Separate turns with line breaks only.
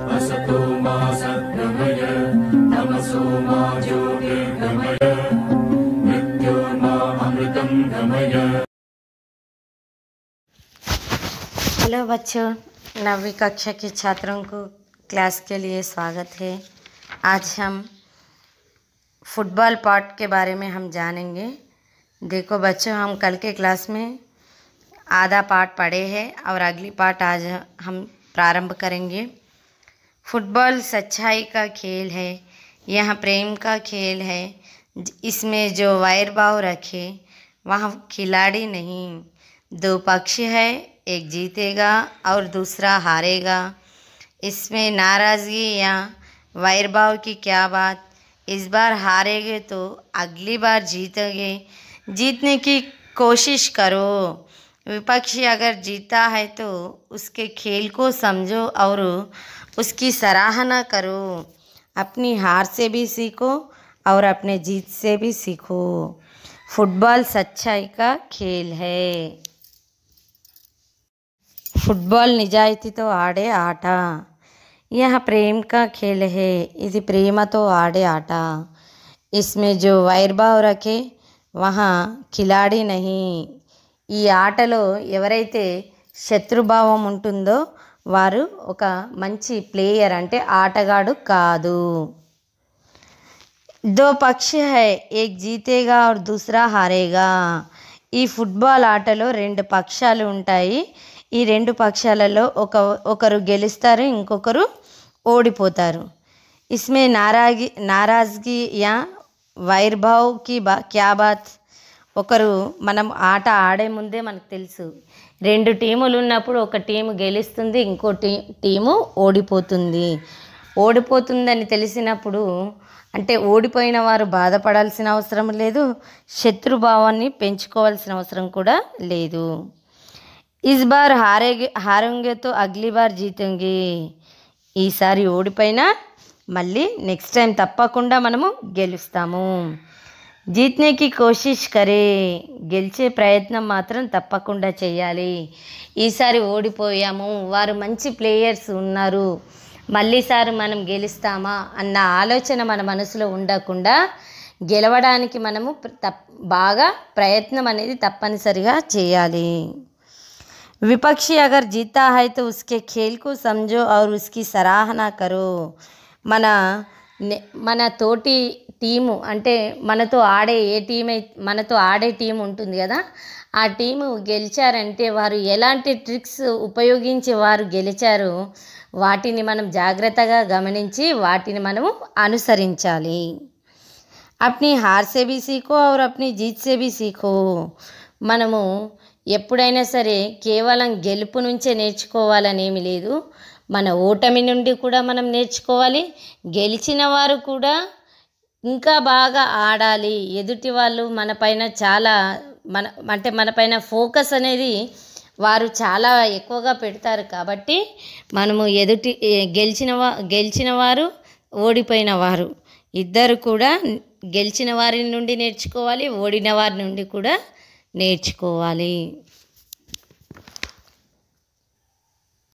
hello बच्चों नवी कक्षा के छात्रों को क्लास के लिए स्वागत है आज हम फुटबॉल पार्ट के बारे में हम जानेंगे देखो बच्चों हम कल के क्लास में आधा पार्ट पढ़े हैं और अगली पार्ट आज हम प्रारंभ करेंगे फुटबॉल सच्चाई का खेल है यह प्रेम का खेल है इसमें जो वायर भाव रखे वहाँ खिलाड़ी नहीं दो पक्ष है एक जीतेगा और दूसरा हारेगा इसमें नाराज़गी या वायर भाव की क्या बात इस बार हारेगे तो अगली बार जीतेंगे जीतने की कोशिश करो विपक्षी अगर जीता है तो उसके खेल को समझो और उसकी सराहना करो अपनी हार से भी सीखो और अपने जीत से भी सीखो फुटबॉल सच्चाई का खेल है फुटबॉल तो आड़े आटा यह प्रेम का खेल है प्रेम तो आड़े आटा इसमें जो वैरभाव रखे वहाँ खिलाड़ी नहीं ये आटलो एवरते शत्रुभाव ఉంటుందో వారు ఒక మంచి ప్లేయర్ అంటే ఆటగాడు కాదు దో పక్ష హై ఏక్ జీతేగా దూసరా హారేగా ఈ ఫుట్బాల్ ఆటలో రెండు పక్షాలు ఉంటాయి ఈ రెండు పక్షాలలో ఒక ఒకరు గెలుస్తారు ఇంకొకరు ఓడిపోతారు ఇస్మే నారాగి నారాజ్గి యా వైర్భావ్ బా క్యాబాత్ ఒకరు మనం ఆట ఆడే ముందే మనకు తెలుసు రెండు టీములు ఉన్నప్పుడు ఒక టీము గెలుస్తుంది ఇంకో టీ టీము ఓడిపోతుంది ఓడిపోతుందని తెలిసినప్పుడు అంటే ఓడిపోయిన వారు బాధపడాల్సిన అవసరం లేదు శత్రుభావాన్ని పెంచుకోవాల్సిన అవసరం కూడా లేదు ఇస్ బార్ హారే హారంగేతో అగ్లీ బార్ జీతంగి ఈసారి ఓడిపోయినా మళ్ళీ నెక్స్ట్ టైం తప్పకుండా మనము గెలుస్తాము జీత్నేకి కోషిష్ కరే గెలిచే ప్రయత్నం మాత్రం తప్పకుండా చేయాలి ఈసారి ఓడిపోయాము వారు మంచి ప్లేయర్స్ ఉన్నారు మళ్ళీసారి మనం గెలుస్తామా అన్న ఆలోచన మన మనసులో ఉండకుండా గెలవడానికి మనము బాగా ప్రయత్నం అనేది తప్పనిసరిగా చేయాలి విపక్షి అగర్ जीता ఉస్కే तो సంజో खेल ఉస్కి సరాహనా కరో మన మన తోటి టీము అంటే మనతో ఆడే ఏ టీం మనతో ఆడే టీం ఉంటుంది కదా ఆ టీము గెలిచారంటే వారు ఎలాంటి ట్రిక్స్ ఉపయోగించి వారు గెలిచారు వాటిని మనం జాగ్రత్తగా గమనించి వాటిని మనము అనుసరించాలి అప్ని హార్ సీకో బీ అప్ని జీత్సేబీ సీకో మనము ఎప్పుడైనా సరే కేవలం గెలుపు నుంచే నేర్చుకోవాలనేమి లేదు మన ఓటమి నుండి కూడా మనం నేర్చుకోవాలి గెలిచిన వారు కూడా ఇంకా బాగా ఆడాలి ఎదుటి వాళ్ళు మన పైన చాలా మన అంటే మన పైన ఫోకస్ అనేది వారు చాలా ఎక్కువగా పెడతారు కాబట్టి మనము ఎదుటి గెలిచిన గెలిచిన వారు ఓడిపోయిన వారు ఇద్దరు కూడా గెలిచిన వారి నుండి నేర్చుకోవాలి ఓడిన వారి నుండి కూడా నేర్చుకోవాలి